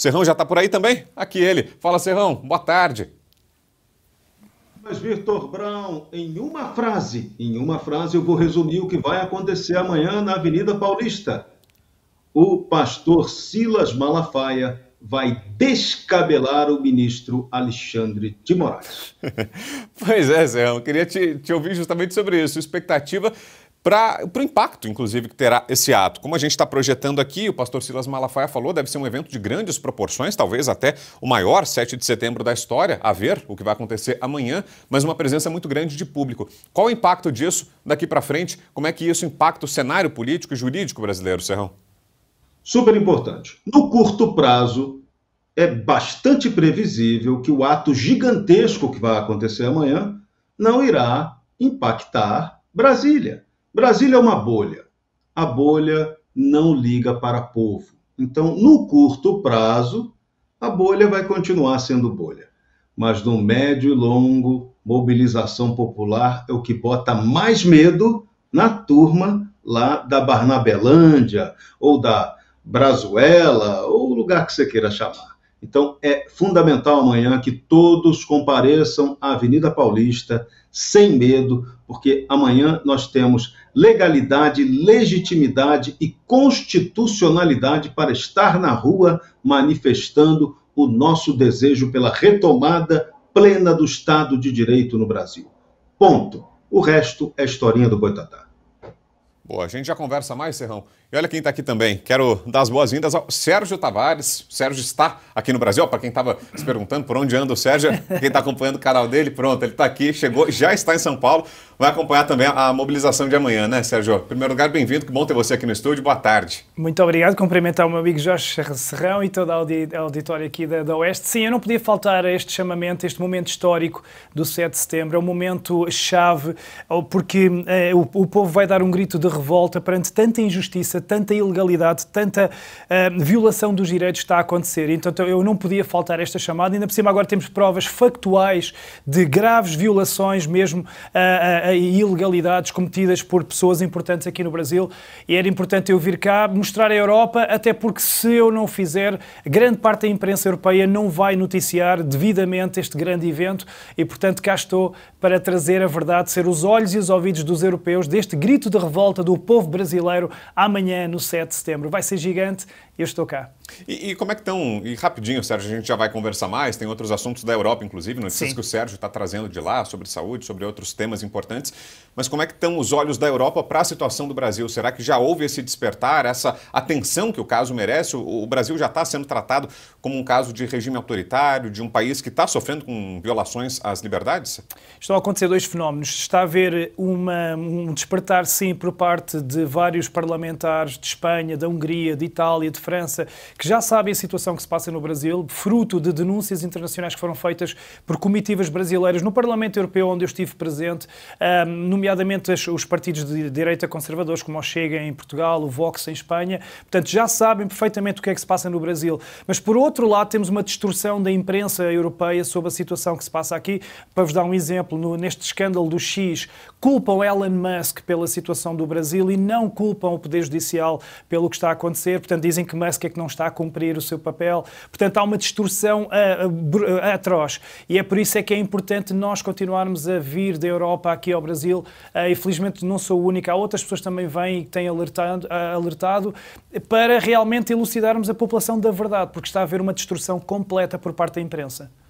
Serrão já está por aí também? Aqui ele. Fala, Serrão. Boa tarde. Mas, Vitor Brown, em uma frase, em uma frase eu vou resumir o que vai acontecer amanhã na Avenida Paulista. O pastor Silas Malafaia vai descabelar o ministro Alexandre de Moraes. pois é, Zé, eu queria te, te, ouvir justamente sobre isso. Expectativa para o impacto, inclusive, que terá esse ato. Como a gente está projetando aqui, o pastor Silas Malafaia falou, deve ser um evento de grandes proporções, talvez até o maior 7 de setembro da história, a ver o que vai acontecer amanhã, mas uma presença muito grande de público. Qual o impacto disso daqui para frente? Como é que isso impacta o cenário político e jurídico brasileiro, Serrão? Super importante. No curto prazo, é bastante previsível que o ato gigantesco que vai acontecer amanhã não irá impactar Brasília Brasília é uma bolha. A bolha não liga para povo. Então, no curto prazo, a bolha vai continuar sendo bolha. Mas no médio e longo, mobilização popular é o que bota mais medo na turma lá da Barnabelândia ou da Brazuela ou lugar que você queira chamar. Então, é fundamental amanhã que todos compareçam à Avenida Paulista sem medo, porque amanhã nós temos legalidade, legitimidade e constitucionalidade para estar na rua manifestando o nosso desejo pela retomada plena do Estado de Direito no Brasil. Ponto. O resto é historinha do Boitatá. Boa, a gente já conversa mais, Serrão. E olha quem está aqui também. Quero dar as boas-vindas ao Sérgio Tavares. O Sérgio está aqui no Brasil. Para quem estava se perguntando por onde anda o Sérgio, quem está acompanhando o canal dele, pronto, ele está aqui, chegou, já está em São Paulo vai acompanhar também a mobilização de amanhã, né, Sérgio? Em primeiro lugar, bem-vindo, que bom ter você aqui no estúdio, boa tarde. Muito obrigado, cumprimentar o meu amigo Jorge Serrão e toda a auditória aqui da, da Oeste. Sim, eu não podia faltar a este chamamento, a este momento histórico do 7 de setembro, é um momento chave, oh, porque eh, o, o, povo vai dar um grito de revolta perante tanta injustiça, tanta ilegalidade, tanta eh, violação dos direitos que está a acontecer. Então eu não podia faltar esta chamada, ainda por cima agora temos provas factuais de graves violações mesmo a, eh, a e eh, ilegalidades cometidas por pessoas importantes aqui no Brasil. E era importante eu vir cá mostrar a Europa, até porque se eu não fizer, grande parte da imprensa europeia não vai noticiar devidamente este grande evento. E portanto cá estou para trazer a verdade, ser os olhos e os ouvidos dos europeus deste grito de revolta do povo brasileiro amanhã, no 7 de setembro. Vai ser gigante eu estou cá. E, e, como é que estão, e rapidinho, Sérgio, a gente já vai conversar mais, tem outros assuntos da Europa, inclusive, notícias Sim. que o Sérgio está trazendo de lá, sobre saúde, sobre outros temas importantes. Mas como é que estão os olhos da Europa para a situação do Brasil? Será que já houve esse despertar, essa atenção que o caso merece? O, Brasil já está sendo tratado como um caso de regime autoritário, de um país que está sofrendo com violações às liberdades? Estão a acontecer dois fenómenos. Está a haver uma, um despertar, sim, por parte de vários parlamentares de Espanha, da Hungria, de Itália, de França, que já sabem a situação que se passa no Brasil, fruto de denúncias internacionais que foram feitas por comitivas brasileiras no Parlamento Europeu, onde eu estive presente, um, ah, nomeadamente nomeadamente os partidos de direita conservadores, como o Chega em Portugal, o Vox em Espanha. Portanto, já sabem perfeitamente o que é que se passa no Brasil. Mas, por outro lado, temos uma distorção da imprensa europeia sobre a situação que se passa aqui. Para vos dar um exemplo, no, neste escândalo do X, culpam Elon Musk pela situação do Brasil e não culpam o Poder Judicial pelo que está a acontecer. Portanto, dizem que Musk é que não está a cumprir o seu papel. Portanto, há uma distorção ah, ah, ah, atroz. E é por isso é que é importante nós continuarmos a vir da Europa aqui ao Brasil eh, infelizmente não sou o único, há outras pessoas também vêm e têm alertado, eh, alertado para realmente elucidarmos a população da verdade, porque está a haver uma destruição completa por parte da imprensa.